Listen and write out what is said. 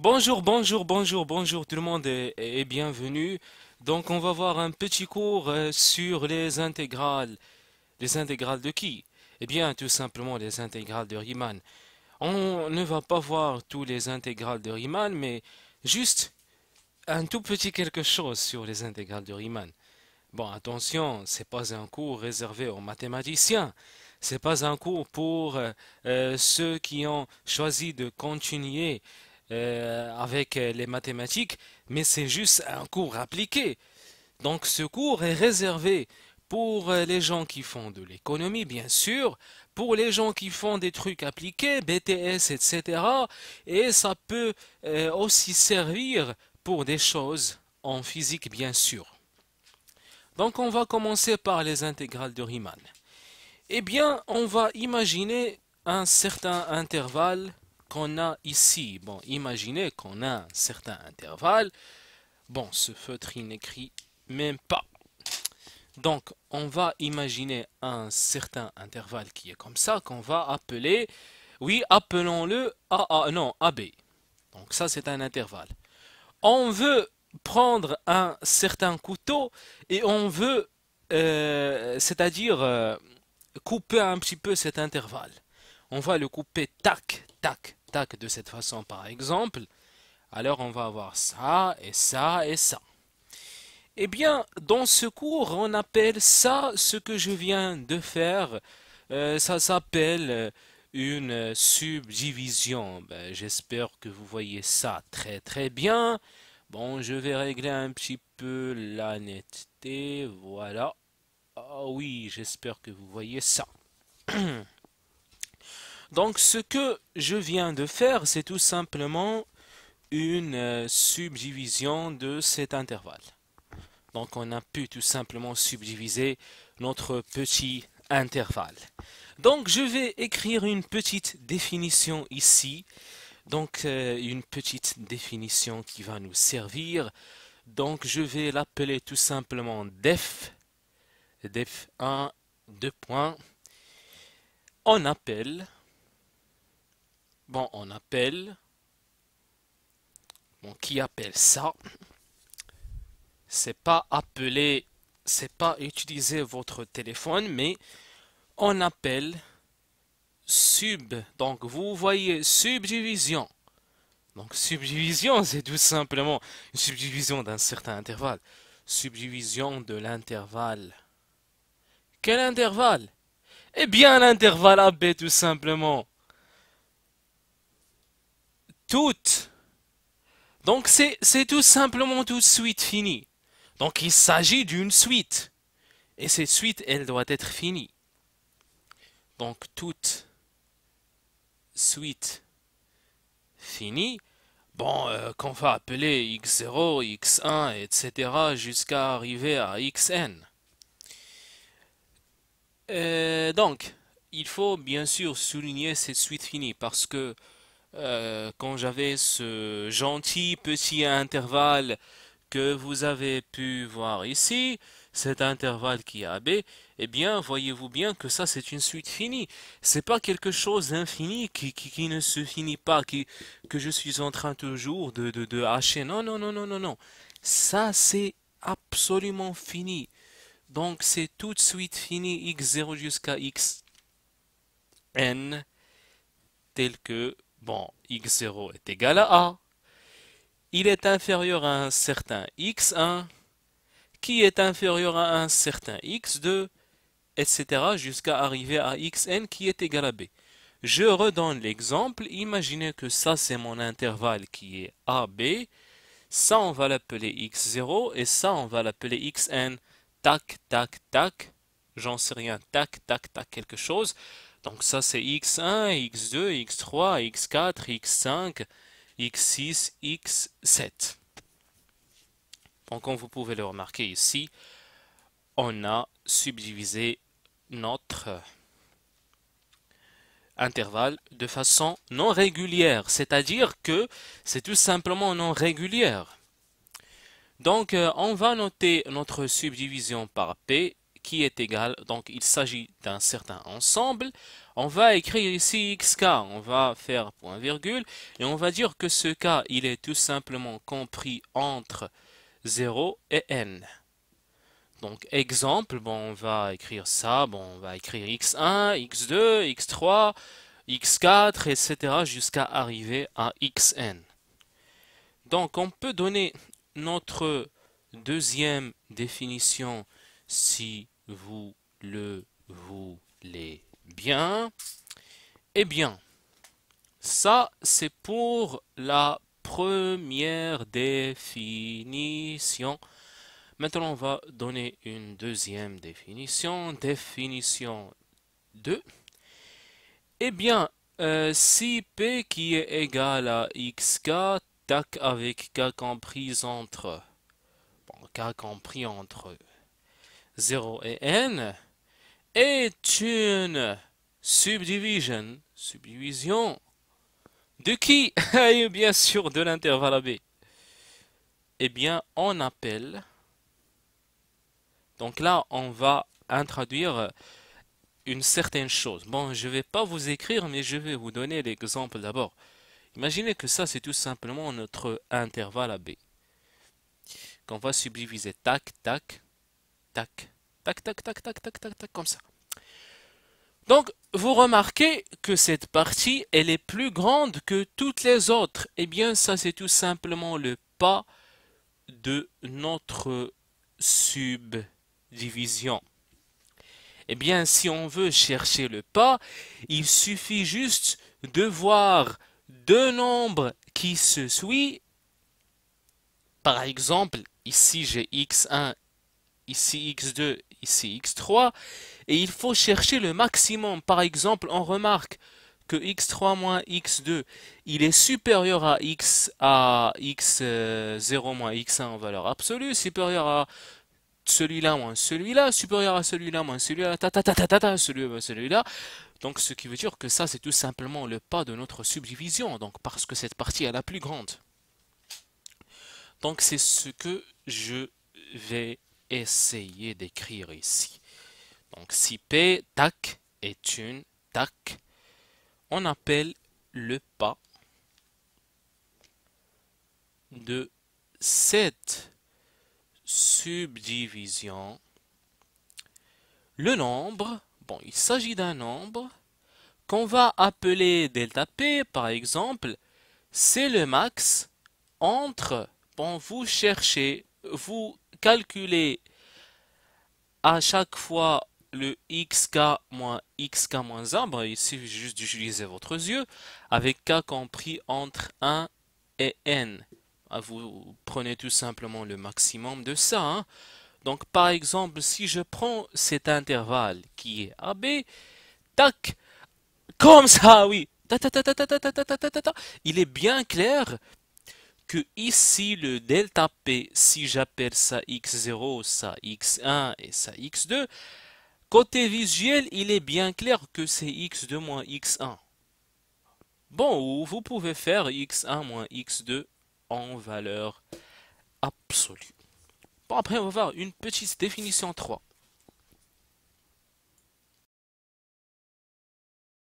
Bonjour, bonjour, bonjour, bonjour tout le monde et, bienvenue. Donc on va voir un petit cours euh, sur les intégrales. Les intégrales de qui Eh bien tout simplement les intégrales de Riemann. On ne va pas voir tous les intégrales de Riemann, mais juste un tout petit quelque chose sur les intégrales de Riemann. Bon, attention, c'est pas un cours réservé aux mathématiciens. C'est pas un cours pour euh, euh, ceux qui ont choisi de continuer euh, avec euh, les mathématiques, mais c'est juste un cours appliqué. Donc ce cours est réservé pour euh, les gens qui font de l'économie, bien sûr, pour les gens qui font des trucs appliqués, BTS, etc. Et ça peut aussi servir pour des choses en physique, bien sûr. Donc on va commencer par les intégrales de Riemann. Eh bien, on va imaginer un certain intervalle qu'on a ici. Bon, imaginez qu'on a un certain intervalle. Bon, ce feutre, il n'écrit même pas. Donc, on va imaginer un certain intervalle qui est comme ça, qu'on va appeler, oui, appelons-le AA, non, AB. Donc, ça, c'est un intervalle. On veut prendre un certain couteau et on veut, euh, c'est-à-dire, euh, couper un petit peu cet intervalle. On va le couper tac, tac, de cette façon par exemple, alors on va avoir ça et ça et ça. Eh bien, dans ce cours, on appelle ça ce que je viens de faire. Euh, ça s'appelle euh, une subdivision. Ben, j'espère que vous voyez ça très très bien. Bon, je vais régler un petit peu la netteté. Voilà. Ah oui, j'espère que vous voyez ça. Donc ce que je viens de faire, c'est tout simplement une euh, subdivision de cet intervalle. Donc on a pu tout simplement subdiviser notre petit intervalle. Donc je vais écrire une petite définition ici. Donc euh, une petite définition qui va nous servir. Donc je vais l'appeler tout simplement def. Def 1, points. On appelle Bon, on appelle. Bon, qui appelle ça C'est pas appeler, c'est pas utiliser votre téléphone, mais on appelle sub. Donc, vous voyez subdivision. Donc, subdivision, c'est tout simplement une subdivision d'un certain intervalle. Subdivision de l'intervalle. Quel intervalle Eh bien, l'intervalle AB, tout simplement toutes. Donc c'est tout simplement toute suite finie. Donc il s'agit d'une suite. Et cette suite, elle doit être finie. Donc toute suite finie. Bon, euh, qu'on va appeler x0, x1, etc. jusqu'à arriver à xn. Euh, donc, il faut bien sûr souligner cette suite finie parce que euh, quand j'avais ce gentil petit intervalle que vous avez pu voir ici, cet intervalle qui est b, eh bien, voyez-vous bien que ça, c'est une suite finie. C'est pas quelque chose d'infini qui, qui, ne se finit pas, qui, que je suis en train toujours de, de, de hacher. Non, non, non, non, non, non. Ça, c'est absolument fini. Donc, c'est tout de suite fini x0 jusqu'à xn, tel que bon, x0 est égal à a, il est inférieur à un certain x1, qui est inférieur à un certain x2, etc. jusqu'à arriver à xn qui est égal à b. Je redonne l'exemple, imaginez que ça c'est mon intervalle qui est AB, ça on va l'appeler x0 et ça on va l'appeler xn, tac, tac, tac, j'en sais rien, tac, tac, tac, quelque chose. Donc ça c'est x1, x2, x3, x4, x5, x6, x7. Donc comme vous pouvez le remarquer ici, on a subdivisé notre intervalle de façon non régulière, c'est-à-dire que c'est tout simplement non régulière. Donc, euh, on va noter notre subdivision par P qui est égal, donc il s'agit d'un certain ensemble. On va écrire ici xk, on va faire point virgule, et on va dire que ce k, il est tout simplement compris entre 0 et n. Donc exemple, bon, on va écrire ça, bon, on va écrire x1, x2, x3, x4, etc. jusqu'à arriver à xn. Donc on peut donner notre deuxième définition si vous le voulez bien, eh bien, ça c'est pour la première définition. Maintenant, on va donner une deuxième définition. Définition 2. Eh bien, euh, si P qui est égal à XK, tac avec K compris entre... Bon, K compris entre 0 et n, est une subdivision, subdivision de qui bien sûr de l'intervalle AB. Eh bien, on appelle, donc là, on va introduire une certaine chose. Bon, je ne vais pas vous écrire, mais je vais vous donner l'exemple d'abord. Imaginez que ça, c'est tout simplement notre intervalle AB. Qu'on va subdiviser, tac, tac, tac. Tac, tac, tac, tac, tac, tac, comme ça. Donc, vous remarquez que cette partie, elle est plus grande que toutes les autres. Eh bien, ça, c'est tout simplement le pas de notre subdivision. Eh bien, si on veut chercher le pas, il suffit juste de voir deux nombres qui se suivent. Par exemple, ici j'ai x1 ici x2, ici x3, et il faut chercher le maximum. Par exemple, on remarque que x3 moins x2, il est supérieur à x à x0 moins x1 en valeur absolue, supérieur à celui-là moins celui-là, supérieur à celui-là moins celui-là, ta ta ta ta ta, ta celui-là moins celui-là. Donc ce qui veut dire que ça c'est tout simplement le pas de notre subdivision, donc parce que cette partie est la plus grande. Donc c'est ce que je vais essayer d'écrire ici. Donc si P tac est une tac, on appelle le pas de cette subdivision le nombre. Bon, il s'agit d'un nombre qu'on va appeler delta p par exemple, c'est le max entre, bon, vous cherchez, vous calculer à chaque fois le xk moins xk moins 1, ici juste d'utiliser votre yeux, avec k compris entre 1 et n. Vous prenez tout simplement le maximum de ça. Donc par exemple, si je prends cet intervalle qui est AB, tac, comme ça, oui, il est bien clair que ici le delta P, si j'appelle ça x0, ça x1 et ça x2, côté visuel, il est bien clair que c'est x2 moins x1. Bon, vous pouvez faire x1 moins x2 en valeur absolue. Bon, après, on va voir une petite définition 3.